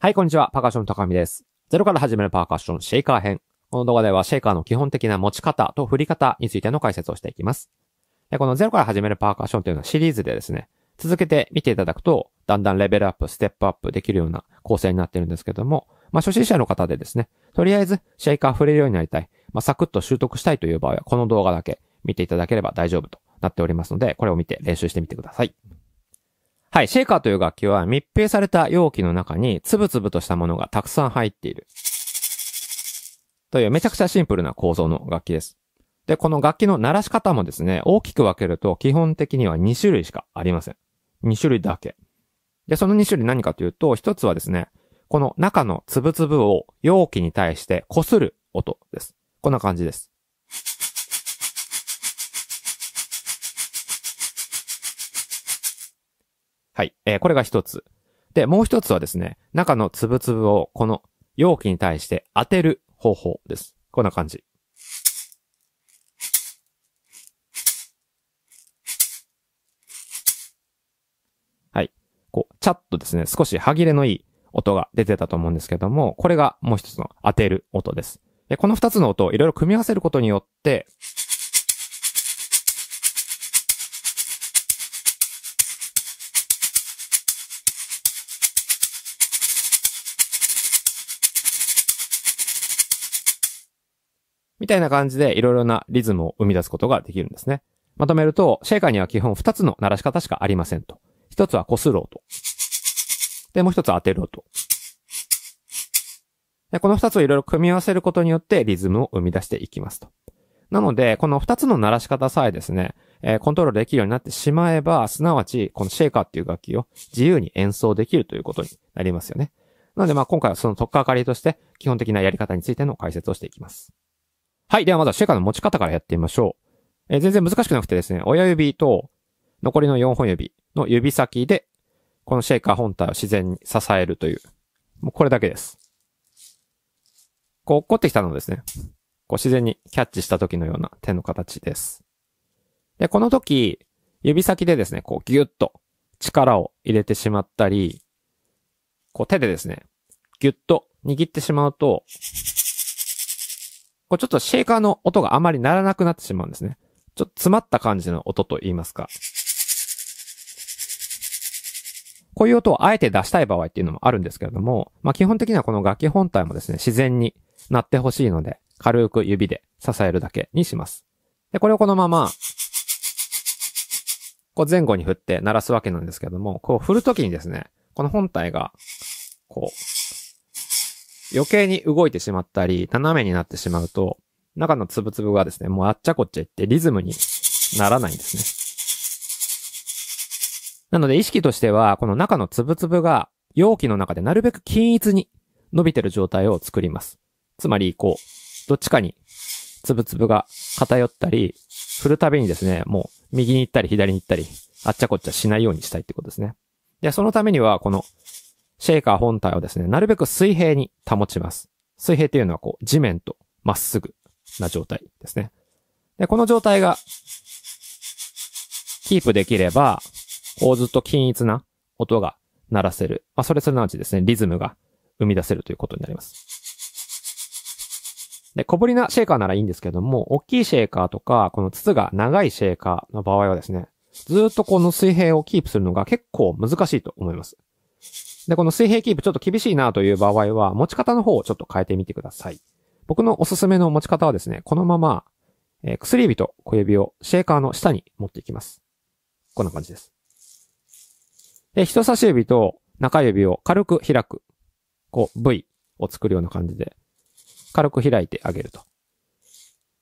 はい、こんにちは。パーカッション高見です。ゼロから始めるパーカッションシェイカー編。この動画ではシェイカーの基本的な持ち方と振り方についての解説をしていきます。でこのゼロから始めるパーカッションというのはシリーズでですね、続けて見ていただくと、だんだんレベルアップ、ステップアップできるような構成になってるんですけども、まあ初心者の方でですね、とりあえずシェイカー振れるようになりたい、まあサクッと習得したいという場合は、この動画だけ見ていただければ大丈夫となっておりますので、これを見て練習してみてください。はい、シェイカーという楽器は密閉された容器の中につぶつぶとしたものがたくさん入っている。というめちゃくちゃシンプルな構造の楽器です。で、この楽器の鳴らし方もですね、大きく分けると基本的には2種類しかありません。2種類だけ。で、その2種類何かというと、1つはですね、この中のつぶつぶを容器に対して擦る音です。こんな感じです。はい。えー、これが一つ。で、もう一つはですね、中のつぶつぶをこの容器に対して当てる方法です。こんな感じ。はい。こう、チャットですね、少し歯切れのいい音が出てたと思うんですけども、これがもう一つの当てる音です。でこの二つの音をいろいろ組み合わせることによって、たいな感じでいろいろなリズムを生み出すことができるんですね。まとめると、シェイカーには基本2つの鳴らし方しかありませんと。1つはこする音。で、もう1つ当てる音。で、この2つをいろいろ組み合わせることによってリズムを生み出していきますと。なので、この2つの鳴らし方さえですね、えー、コントロールできるようになってしまえば、すなわち、このシェイカーっていう楽器を自由に演奏できるということになりますよね。なので、まあ今回はその特化あかりとして、基本的なやり方についての解説をしていきます。はい。ではまずはシェカの持ち方からやってみましょう。えー、全然難しくなくてですね、親指と残りの4本指の指先で、このシェイカー本体を自然に支えるという。もうこれだけです。こう、落っこってきたのですね。こう自然にキャッチした時のような手の形です。で、この時、指先でですね、こうギュッと力を入れてしまったり、こう手でですね、ギュッと握ってしまうと、これちょっとシェーカーの音があまり鳴らなくなってしまうんですね。ちょっと詰まった感じの音と言いますか。こういう音をあえて出したい場合っていうのもあるんですけれども、まあ基本的にはこの楽器本体もですね、自然になってほしいので、軽く指で支えるだけにします。で、これをこのまま、こう前後に振って鳴らすわけなんですけども、こう振るときにですね、この本体が、こう、余計に動いてしまったり、斜めになってしまうと、中のつぶつぶがですね、もうあっちゃこっちゃいってリズムにならないんですね。なので意識としては、この中のつぶつぶが容器の中でなるべく均一に伸びてる状態を作ります。つまり、こう、どっちかにつぶつぶが偏ったり、振るたびにですね、もう右に行ったり左に行ったり、あっちゃこっちゃしないようにしたいってことですね。で、そのためには、このシェイカー本体をですね、なるべく水平に保ちます。水平っていうのはこう、地面とまっすぐな状態ですね。で、この状態が、キープできれば、こうずっと均一な音が鳴らせる。まあ、それすなわちですね、リズムが生み出せるということになります。で、小ぶりなシェーカーならいいんですけども、大きいシェーカーとか、この筒が長いシェーカーの場合はですね、ずっとこの水平をキープするのが結構難しいと思います。で、この水平キープちょっと厳しいなという場合は、持ち方の方をちょっと変えてみてください。僕のおすすめの持ち方はですね、このまま、えー、薬指と小指をシェーカーの下に持っていきます。こんな感じです。で、人差し指と中指を軽く開く。こう、V を作るような感じで、軽く開いてあげると。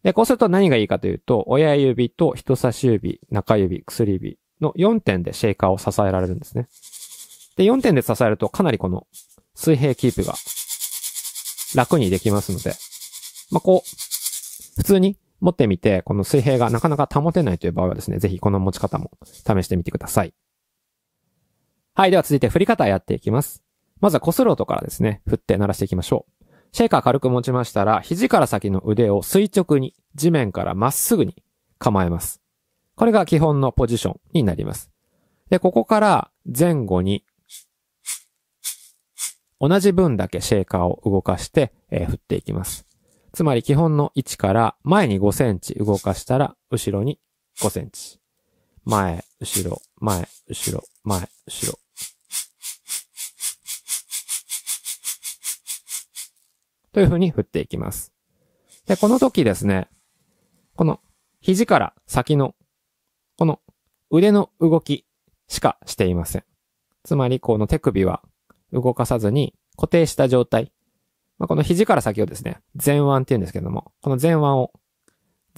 で、こうすると何がいいかというと、親指と人差し指、中指、薬指の4点でシェイカーを支えられるんですね。で、4点で支えるとかなりこの水平キープが楽にできますので、まあ、こう、普通に持ってみて、この水平がなかなか保てないという場合はですね、ぜひこの持ち方も試してみてください。はい、では続いて振り方やっていきます。まずはコスロートからですね、振って鳴らしていきましょう。シェイカー軽く持ちましたら、肘から先の腕を垂直に、地面からまっすぐに構えます。これが基本のポジションになります。で、ここから前後に同じ分だけシェーカーを動かして、えー、振っていきます。つまり基本の位置から前に5センチ動かしたら後ろに5センチ。前、後ろ、前、後ろ、前、後ろ。という風に振っていきます。で、この時ですね、この肘から先の、この腕の動きしかしていません。つまり、この手首は動かさずに固定した状態。まあ、この肘から先をですね、前腕って言うんですけども、この前腕を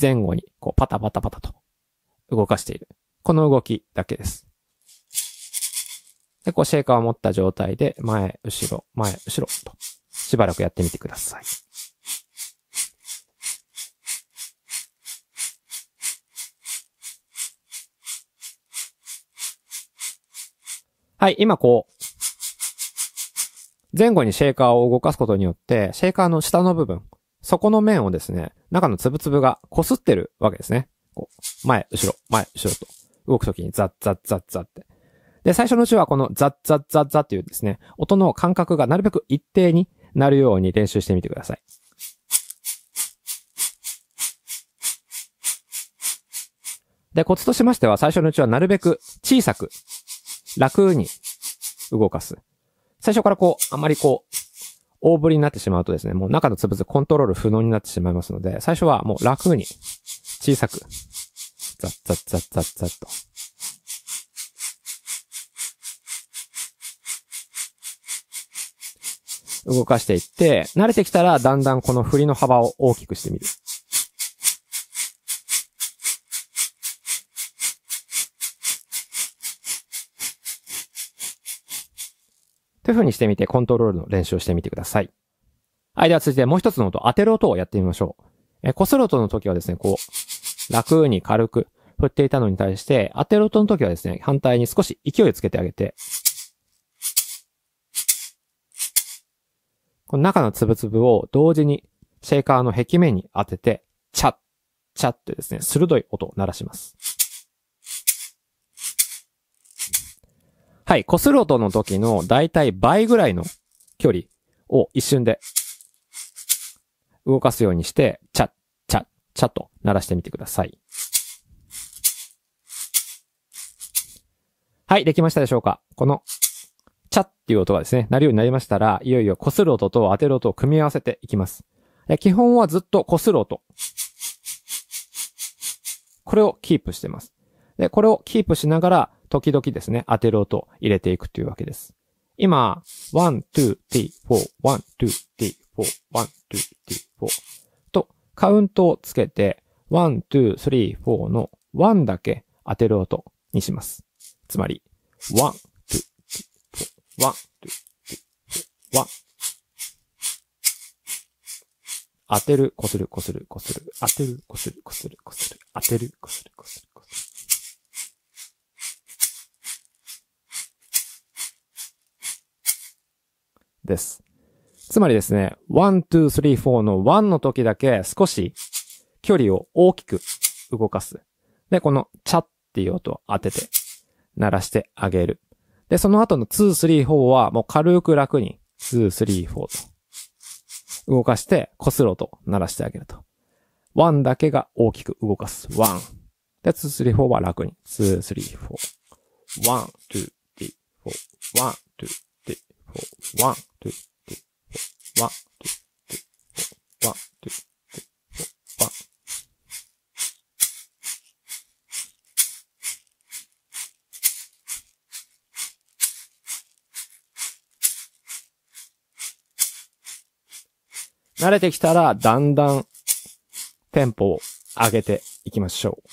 前後にこうパタパタパタと動かしている。この動きだけです。で、こうシェーカーを持った状態で前、後ろ、前、後ろとしばらくやってみてください。はい、今こう、前後にシェーカーを動かすことによって、シェーカーの下の部分、底の面をですね、中のつぶつぶが擦ってるわけですね。こう、前、後ろ、前、後ろと、動くときにザッザッザッザッって。で、最初のうちはこのザッザッザッザッっていうですね、音の間隔がなるべく一定になるように練習してみてください。で、コツとしましては、最初のうちはなるべく小さく、楽に動かす。最初からこう、あまりこう、大振りになってしまうとですね、もう中の粒々コントロール不能になってしまいますので、最初はもう楽に、小さく、ザッザッザッザッザッと。動かしていって、慣れてきたらだんだんこの振りの幅を大きくしてみる。という風にしてみて、コントロールの練習をしてみてください。はい、では続いてもう一つの音、当てる音をやってみましょう。えこする音の時はですね、こう、楽に軽く振っていたのに対して、当てる音の時はですね、反対に少し勢いをつけてあげて、この中のつぶつぶを同時にシェイカーの壁面に当てて、チャッ、チャッてですね、鋭い音を鳴らします。はい、こする音の時の大体倍ぐらいの距離を一瞬で動かすようにして、チャッ、チャッ、チャッと鳴らしてみてください。はい、できましたでしょうかこの、チャッっていう音がですね、鳴るようになりましたら、いよいよ擦る音と当てる音を組み合わせていきます。基本はずっと擦る音。これをキープしてます。で、これをキープしながら、時々ですね、当てる音を入れていくというわけです。今、one, two, three, four, one, two, three, four, one, two, three, four とカウントをつけて、one, two, three, four の one だけ当てる音にします。つまり、one, two, three, four, one, two, three, four, one 当てる、こする、こする、こする、当てる、こする、こする、こする、当てる、こする、こする。です。つまりですね、1、2、3、4の1の時だけ少し距離を大きく動かす。で、このチャっていう音を当てて鳴らしてあげる。で、その後の2、3、4はもう軽く楽に2、3、4と動かして擦る音鳴らしてあげると。1だけが大きく動かす。1。で、2、3、4は楽に。2、3、4。1、2、3、4。1、2、3ワン、トゥ、トゥ、フォワン、トゥ、トゥ、フォワン、トゥ、トゥ、フォワン。慣れてきたら、だんだん、テンポを上げていきましょう。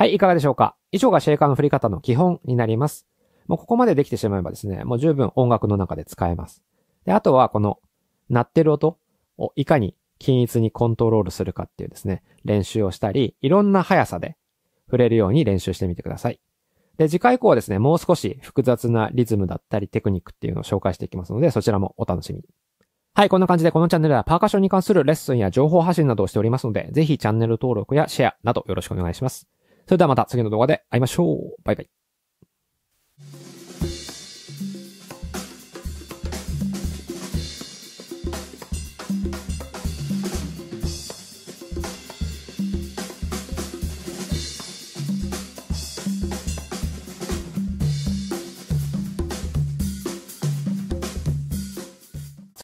はい、いかがでしょうか以上がシェイカーの振り方の基本になります。もうここまでできてしまえばですね、もう十分音楽の中で使えます。で、あとはこの鳴ってる音をいかに均一にコントロールするかっていうですね、練習をしたり、いろんな速さで触れるように練習してみてください。で、次回以降はですね、もう少し複雑なリズムだったりテクニックっていうのを紹介していきますので、そちらもお楽しみ。に。はい、こんな感じでこのチャンネルではパーカッションに関するレッスンや情報発信などをしておりますので、ぜひチャンネル登録やシェアなどよろしくお願いします。それではまた次の動画で会いましょう。バイバイ。